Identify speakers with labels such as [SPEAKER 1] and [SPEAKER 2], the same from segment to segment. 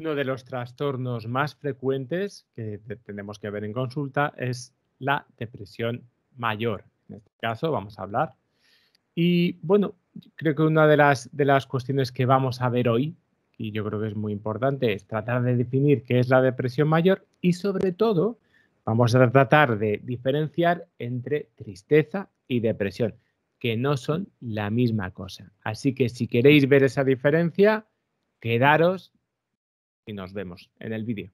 [SPEAKER 1] Uno de los trastornos más frecuentes que tenemos que ver en consulta es la depresión mayor. En este caso vamos a hablar. Y bueno, creo que una de las, de las cuestiones que vamos a ver hoy, y yo creo que es muy importante, es tratar de definir qué es la depresión mayor y sobre todo vamos a tratar de diferenciar entre tristeza y depresión, que no son la misma cosa. Así que si queréis ver esa diferencia, quedaros y nos vemos en el vídeo.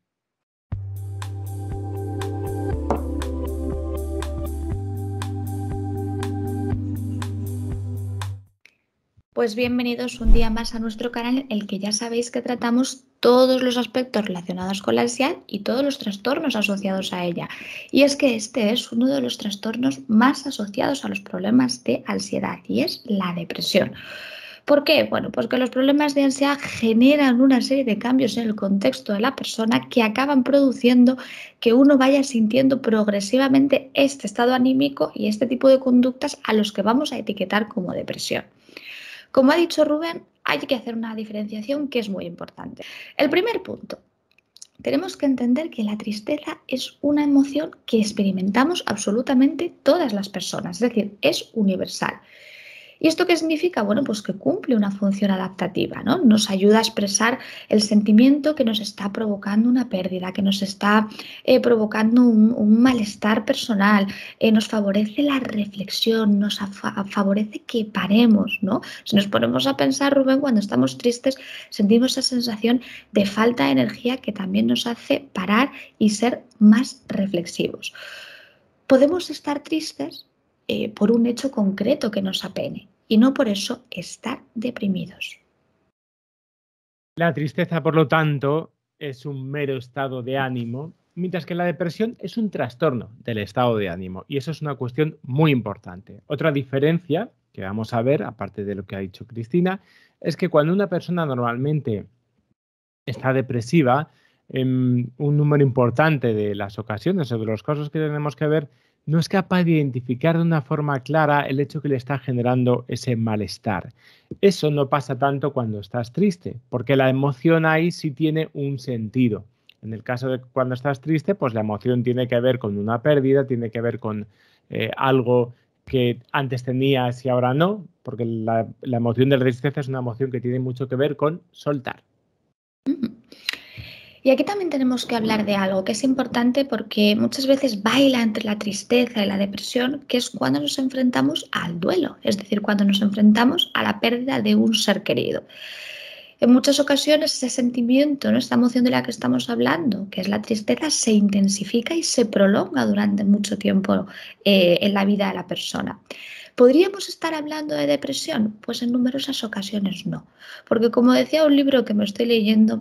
[SPEAKER 2] Pues bienvenidos un día más a nuestro canal, el que ya sabéis que tratamos todos los aspectos relacionados con la ansiedad y todos los trastornos asociados a ella. Y es que este es uno de los trastornos más asociados a los problemas de ansiedad y es la depresión. ¿Por qué? Bueno, porque los problemas de ansiedad generan una serie de cambios en el contexto de la persona que acaban produciendo que uno vaya sintiendo progresivamente este estado anímico y este tipo de conductas a los que vamos a etiquetar como depresión. Como ha dicho Rubén, hay que hacer una diferenciación que es muy importante. El primer punto, tenemos que entender que la tristeza es una emoción que experimentamos absolutamente todas las personas, es decir, es universal. ¿Y esto qué significa? Bueno, pues que cumple una función adaptativa, ¿no? Nos ayuda a expresar el sentimiento que nos está provocando una pérdida, que nos está eh, provocando un, malestar personal, eh, nos favorece la reflexión, nos favorece que paremos, ¿no? Si nos ponemos a pensar, Rubén, cuando estamos tristes, sentimos esa sensación de falta de energía que también nos hace parar y ser más reflexivos. Podemos estar tristes eh, por un hecho concreto que nos apene y no por eso estar deprimidos.
[SPEAKER 1] La tristeza, por lo tanto, es un mero estado de ánimo, mientras que la depresión es un trastorno del estado de ánimo. Y eso es una cuestión muy importante. Otra diferencia que vamos a ver, aparte de lo que ha dicho Cristina, es que cuando una persona normalmente está depresiva, en em, un número importante de las ocasiones o de los casos que tenemos que ver no es capaz de identificar de una forma clara el hecho que le está generando ese malestar. Eso no pasa tanto cuando estás triste, porque la emoción ahí sí tiene un sentido. En el caso de cuando estás triste, pues la emoción tiene que ver con una pérdida, tiene que ver con eh, algo que antes tenías y ahora no, porque la, la emoción de la tristeza es una emoción que tiene mucho que ver con soltar. Mm, mm.
[SPEAKER 2] Y aquí también tenemos que hablar de algo que es importante porque muchas veces baila entre la tristeza y la depresión, que es cuando nos enfrentamos al duelo, es decir, cuando nos enfrentamos a la pérdida de un ser querido. En muchas ocasiones ese sentimiento, esa esta emoción de la que estamos hablando, que es la tristeza, se intensifica y se prolonga durante mucho tiempo eh, en la vida de la persona. ¿Podríamos estar hablando de depresión? Pues en numerosas ocasiones no. Porque como decía un libro que me estoy leyendo,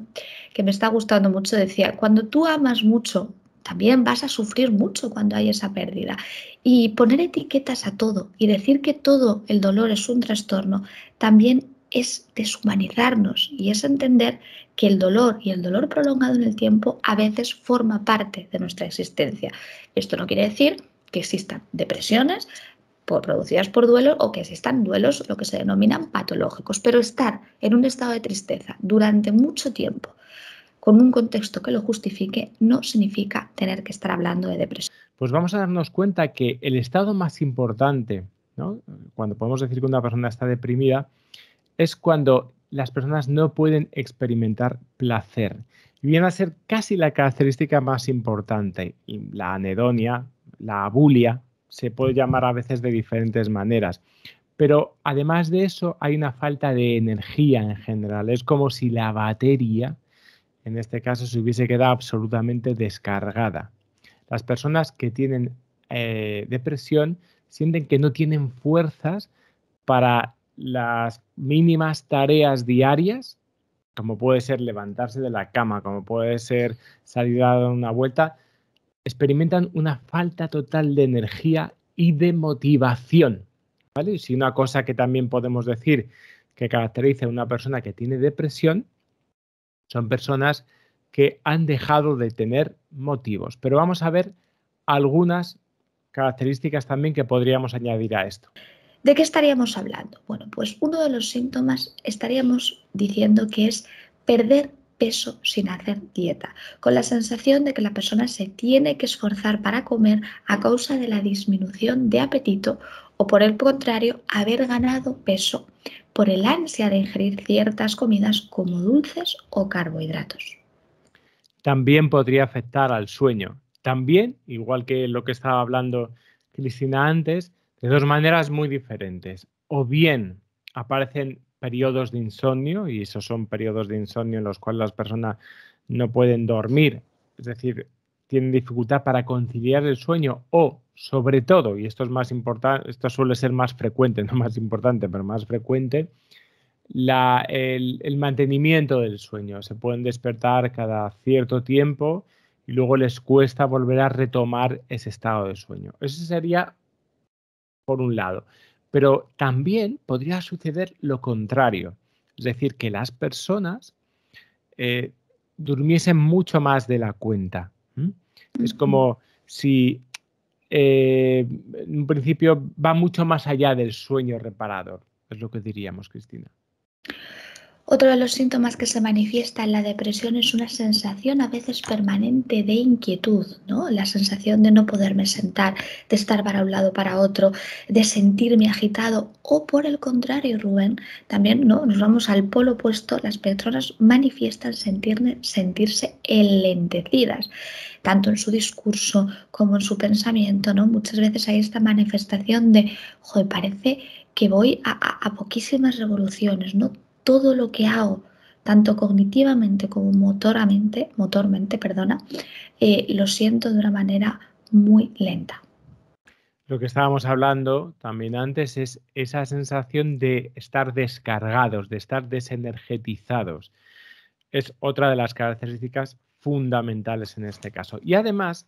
[SPEAKER 2] que me está gustando mucho, decía, cuando tú amas mucho, también vas a sufrir mucho cuando hay esa pérdida. Y poner etiquetas a todo y decir que todo el dolor es un trastorno también es deshumanizarnos y es entender que el dolor y el dolor prolongado en el tiempo a veces forma parte de nuestra existencia. Esto no quiere decir que existan depresiones, producidas por duelo o que existan duelos, lo que se denominan patológicos. Pero estar en un estado de tristeza durante mucho tiempo con un contexto que lo justifique no significa tener que estar hablando de depresión.
[SPEAKER 1] Pues vamos a darnos cuenta que el estado más importante, cuando podemos decir que una persona está deprimida, es cuando las personas no pueden experimentar placer. viene a ser casi la característica más importante, la anedonia, la abulia, se puede llamar a veces de diferentes maneras. Pero además de eso, hay una falta de energía en general. Es como si la batería, en este caso, se hubiese quedado absolutamente descargada. Las personas que tienen eh, depresión sienten que no tienen fuerzas para las mínimas tareas diarias, como puede ser levantarse de la cama, como puede ser salir a dar una vuelta, experimentan una falta total de energía y de motivación. Y si una cosa que también podemos decir que caracteriza a una persona que tiene depresión son personas que han dejado de tener motivos. Pero vamos a ver algunas características también que podríamos añadir a esto.
[SPEAKER 2] ¿De qué estaríamos hablando? Bueno, pues uno de los síntomas estaríamos diciendo que es perder peso sin hacer dieta, con la sensación de que la persona se tiene que esforzar para comer a causa de la disminución de apetito o por el contrario haber ganado peso por el ansia de ingerir ciertas comidas como dulces o carbohidratos.
[SPEAKER 1] También podría afectar al sueño. También, igual que lo que estaba hablando Cristina antes, de dos maneras muy diferentes. O bien aparecen periodos de insomnio y esos son periodos de insomnio en los cuales las personas no pueden dormir, es decir, tienen dificultad para conciliar el sueño o sobre todo, y esto es más importante, esto suele ser más frecuente, no más importante, pero más frecuente, el, mantenimiento del sueño. Se pueden despertar cada cierto tiempo y luego les cuesta volver a retomar ese estado de sueño. Ese sería por un lado. Pero también podría suceder lo contrario, es decir, que las personas eh, durmiesen mucho más de la cuenta. Es como si eh, en un principio va mucho más allá del sueño reparador, es lo que diríamos, Cristina.
[SPEAKER 2] Otro de los síntomas que se manifiesta en la depresión es una sensación a veces permanente de inquietud, ¿no? La sensación de no poderme sentar, de estar para un lado para otro, de sentirme agitado o por el contrario, Rubén, también ¿no? nos vamos al polo opuesto, las personas manifiestan sentirse enlentecidas, tanto en su discurso como en su pensamiento, ¿no? Muchas veces hay esta manifestación de, joder, parece que voy a, a, poquísimas revoluciones, ¿no? todo lo que hago, tanto cognitivamente como motoramente, motormente perdona, eh, lo siento de una manera muy lenta.
[SPEAKER 1] Lo que estábamos hablando también antes es esa sensación de estar descargados, de estar desenergetizados. Es otra de las características fundamentales en este caso. Y además,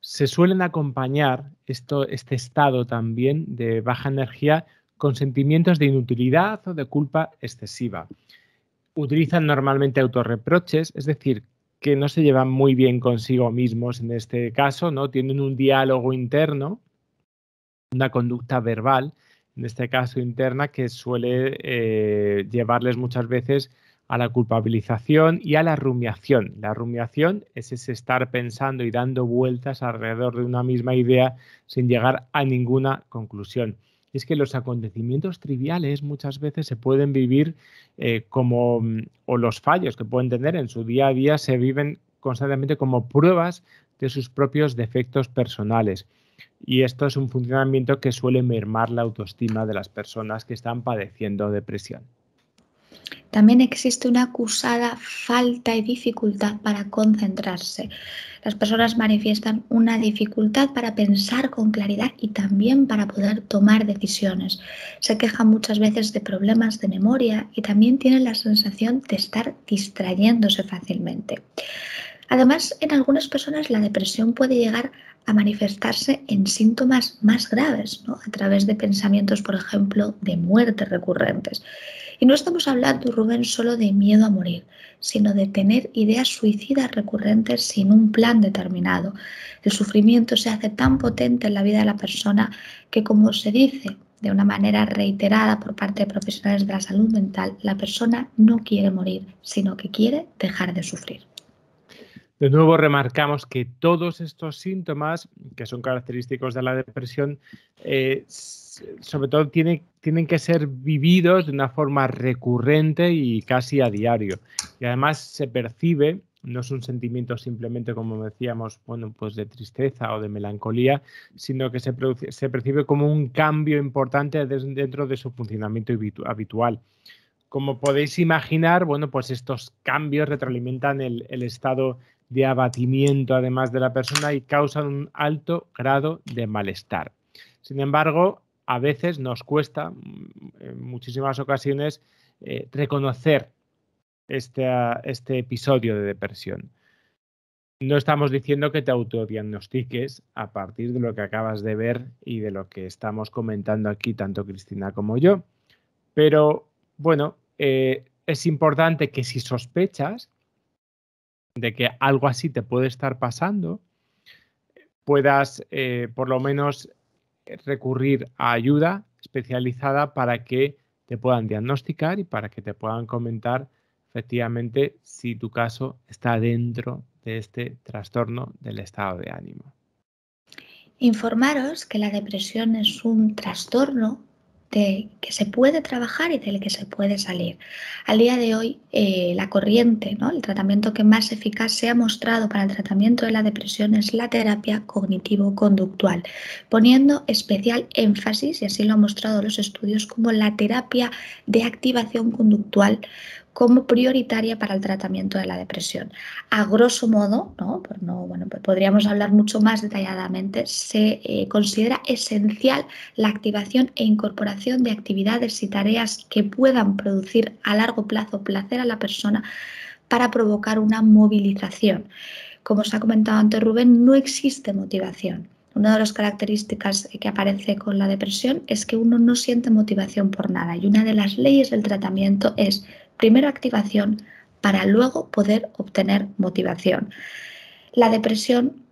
[SPEAKER 1] se suelen acompañar esto, este estado también de baja energía con sentimientos de inutilidad o de culpa excesiva. Utilizan normalmente autorreproches, es decir, que no se llevan muy bien consigo mismos en este caso, ¿no? Tienen un diálogo interno, una conducta verbal, en este caso interna, que suele eh, llevarles muchas veces a la culpabilización y a la rumiación. La rumiación es ese estar pensando y dando vueltas alrededor de una misma idea sin llegar a ninguna conclusión es que los acontecimientos triviales muchas veces se pueden vivir eh, como, mm, o los fallos que pueden tener en su día a día se viven constantemente como pruebas de sus propios defectos personales. Y esto es un funcionamiento que suele mermar la autoestima de las personas que están padeciendo depresión.
[SPEAKER 2] También existe una acusada falta y dificultad para concentrarse. Las personas manifiestan una dificultad para pensar con claridad y también para poder tomar decisiones. Se quejan muchas veces de problemas de memoria y también tienen la sensación de estar distrayéndose fácilmente. Además, en algunas personas la depresión puede llegar a manifestarse en síntomas más graves, a través de pensamientos, por ejemplo, de muerte recurrentes. Y no estamos hablando, Rubén, solo de miedo a morir, sino de tener ideas suicidas recurrentes sin un plan determinado. El sufrimiento se hace tan potente en la vida de la persona que, como se dice de una manera reiterada por parte de profesionales de la salud mental, la persona no quiere morir, sino que quiere dejar de sufrir.
[SPEAKER 1] De nuevo remarcamos que todos estos síntomas que son característicos de la depresión, eh, sobre todo tienen que ser vividos de una forma recurrente y casi a diario. Y además se percibe, no es un sentimiento simplemente como decíamos, bueno, pues de tristeza o de melancolía, sino que se, produce, se percibe como un cambio importante dentro de su funcionamiento habitual como podéis imaginar, bueno, pues estos cambios retroalimentan el, el, estado de abatimiento además de la persona y causan un alto grado de malestar. Sin embargo, a veces nos cuesta, mm, en muchísimas ocasiones, eh, reconocer este, ah, este episodio de depresión. No estamos diciendo que te autodiagnostiques a partir de lo que acabas de ver y de lo que estamos comentando aquí tanto Cristina como yo, pero bueno, eh, es importante que si sospechas, de que algo así te puede estar pasando, puedas eh, por lo menos eh, recurrir a ayuda especializada para que te puedan diagnosticar y para que te puedan comentar efectivamente si tu caso está dentro de este trastorno del estado de ánimo.
[SPEAKER 2] Informaros que la depresión es un trastorno de que se puede trabajar y del que se puede salir. Al día de hoy, eh, la corriente, el tratamiento que más eficaz se ha mostrado para el tratamiento de la depresión es la terapia cognitivo-conductual, poniendo especial énfasis, y así lo han mostrado los estudios, como la terapia de activación conductual como prioritaria para el tratamiento de la depresión. A grosso modo, ¿no? bueno, pues podríamos hablar mucho más detalladamente, se eh, considera esencial la activación e incorporación de actividades y tareas que puedan producir a largo plazo placer a la persona para provocar una movilización. Como os ha comentado antes Rubén, no existe motivación. Una de las características que aparece con la depresión es que uno no siente motivación por nada y una de las leyes del tratamiento es primero activación para luego poder obtener motivación. La depresión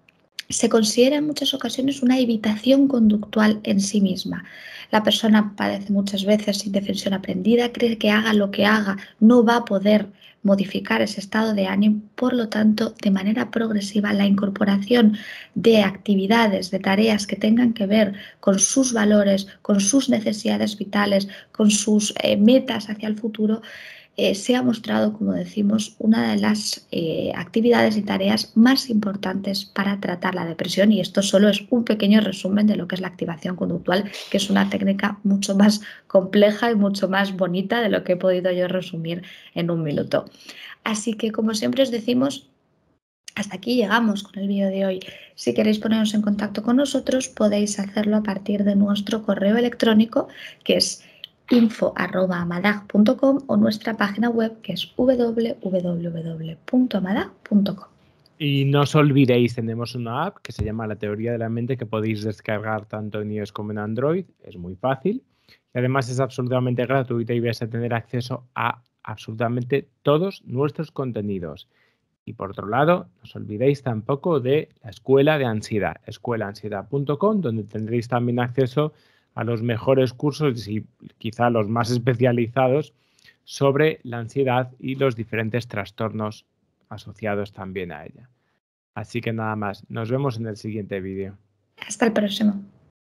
[SPEAKER 2] se considera en muchas ocasiones una evitación conductual en sí misma. La persona padece muchas veces sin defensión aprendida, cree que haga lo que haga, no va a poder modificar ese estado de ánimo, por lo tanto, de manera progresiva, la incorporación de actividades, de tareas que tengan que ver con sus valores, con sus necesidades vitales, con sus eh, metas hacia el futuro, eh, se ha mostrado, como decimos, una de las eh, actividades y tareas más importantes para tratar la depresión y esto solo es un pequeño resumen de lo que es la activación conductual, que es una técnica mucho más compleja y mucho más bonita de lo que he podido yo resumir en un minuto. Así que, como siempre os decimos, hasta aquí llegamos con el vídeo de hoy. Si queréis poneros en contacto con nosotros, podéis hacerlo a partir de nuestro correo electrónico, que es info.amadag.com o nuestra página web que es www.amadag.com.
[SPEAKER 1] Y no os olvidéis, tenemos una app que se llama La Teoría de la Mente que podéis descargar tanto en iOS como en Android. Es muy fácil. Y además es absolutamente gratuita y vais a tener acceso a absolutamente todos nuestros contenidos. Y por otro lado, no os olvidéis tampoco de la Escuela de Ansiedad, escuelaansiedad.com, donde tendréis también acceso a a los mejores cursos y quizá los más especializados sobre la ansiedad y los diferentes trastornos asociados también a ella. Así que nada más, nos vemos en el siguiente vídeo. Hasta el próximo.